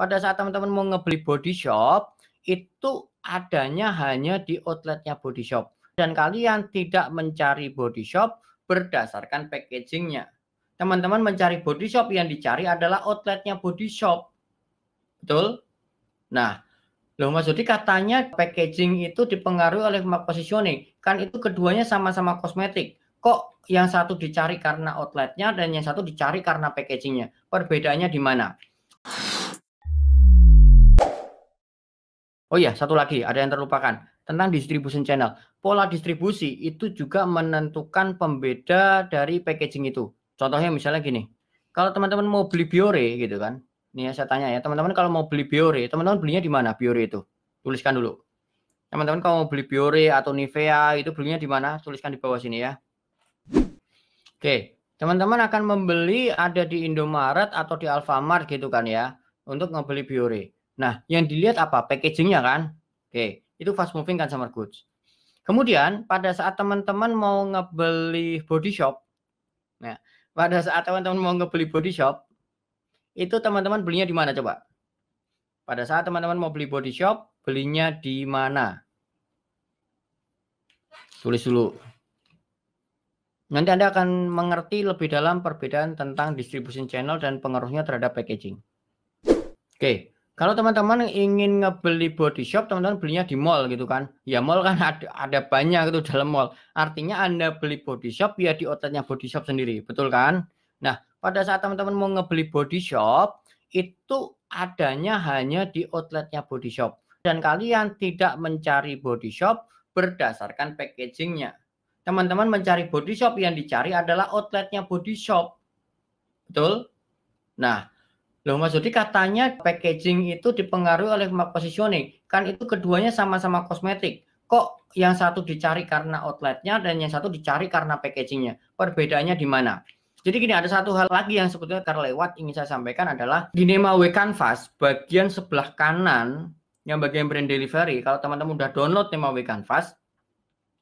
pada saat teman-teman mau ngebeli body shop itu adanya hanya di outletnya body shop dan kalian tidak mencari body shop berdasarkan packagingnya. Teman-teman mencari body shop yang dicari adalah outletnya body shop. Betul? Nah, loh maksudnya katanya packaging itu dipengaruhi oleh positioning. Kan itu keduanya sama-sama kosmetik. Kok yang satu dicari karena outletnya dan yang satu dicari karena packagingnya? Perbedaannya di mana? Oh iya, satu lagi ada yang terlupakan tentang distribusi channel. Pola distribusi itu juga menentukan pembeda dari packaging itu. Contohnya misalnya gini, kalau teman-teman mau beli biore gitu kan, nih ya saya tanya ya teman-teman kalau mau beli biore, teman-teman belinya di mana biore itu? Tuliskan dulu. Teman-teman kalau mau beli biore atau Nivea itu belinya di mana? Tuliskan di bawah sini ya. Oke, teman-teman akan membeli ada di Indomaret atau di Alfamart gitu kan ya untuk ngebeli biore. Nah, yang dilihat apa? Packagingnya kan? Oke, itu fast moving consumer kan, goods. Kemudian pada saat teman-teman mau ngebeli body shop, nah pada saat teman-teman mau ngebeli body shop, itu teman-teman belinya di mana coba? Pada saat teman-teman mau beli body shop, belinya di mana? Tulis dulu. Nanti Anda akan mengerti lebih dalam perbedaan tentang distribution channel dan pengaruhnya terhadap packaging. Oke, kalau teman-teman ingin ngebeli body shop, teman-teman belinya di mall gitu kan. Ya mall kan ada, ada banyak gitu dalam mall. Artinya Anda beli body shop ya di outletnya body shop sendiri, betul kan? Nah, pada saat teman-teman mau ngebeli body shop, itu adanya hanya di outletnya body shop. Dan kalian tidak mencari body shop berdasarkan packagingnya. Teman-teman mencari body shop yang dicari adalah outletnya body shop. Betul? Nah, Loh Mas katanya packaging itu dipengaruhi oleh positioning. Kan itu keduanya sama-sama kosmetik. Kok yang satu dicari karena outletnya dan yang satu dicari karena packagingnya? Perbedaannya di mana? Jadi gini ada satu hal lagi yang sebetulnya terlewat ingin saya sampaikan adalah di Nema W Canvas bagian sebelah kanan yang bagian brand delivery kalau teman-teman udah download Nema W Canvas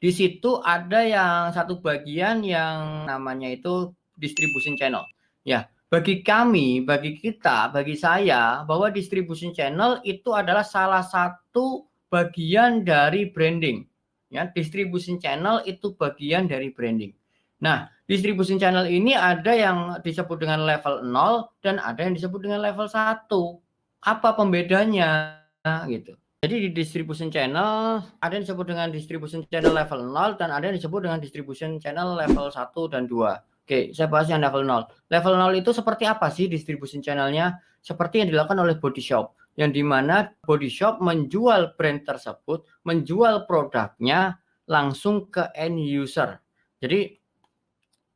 di situ ada yang satu bagian yang namanya itu distribution channel. Ya, bagi kami, bagi kita, bagi saya bahwa distribution channel itu adalah salah satu bagian dari branding. Ya, distribution channel itu bagian dari branding. Nah, distribution channel ini ada yang disebut dengan level 0 dan ada yang disebut dengan level 1. Apa pembedanya gitu. Jadi di distribution channel ada yang disebut dengan distribution channel level 0 dan ada yang disebut dengan distribution channel level 1 dan 2. Oke, saya bahas yang level 0. Level 0 itu seperti apa sih distribusi channelnya? Seperti yang dilakukan oleh body shop, yang dimana body shop menjual brand tersebut, menjual produknya langsung ke end user. Jadi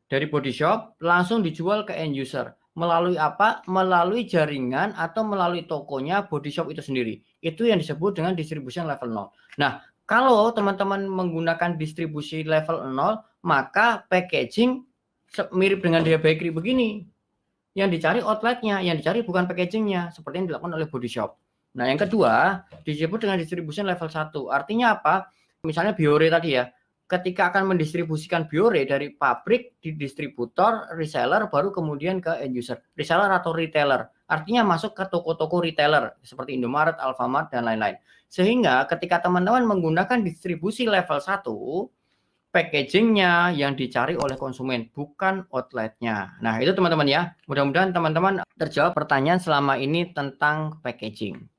dari body shop langsung dijual ke end user. Melalui apa? Melalui jaringan atau melalui tokonya body shop itu sendiri. Itu yang disebut dengan distribution level 0. Nah, kalau teman-teman menggunakan distribusi level 0, maka packaging mirip dengan dia Bakery begini. Yang dicari outletnya, yang dicari bukan packagingnya, seperti yang dilakukan oleh Body Shop. Nah, yang kedua, disebut dengan distribusi level 1. Artinya apa? Misalnya Biore tadi ya, ketika akan mendistribusikan Biore dari pabrik, di distributor, reseller, baru kemudian ke end user. Reseller atau retailer. Artinya masuk ke toko-toko retailer, seperti Indomaret, Alfamart, dan lain-lain. Sehingga ketika teman-teman menggunakan distribusi level 1, packagingnya yang dicari oleh konsumen, bukan outletnya. Nah, itu teman-teman ya. Mudah-mudahan teman-teman terjawab pertanyaan selama ini tentang packaging.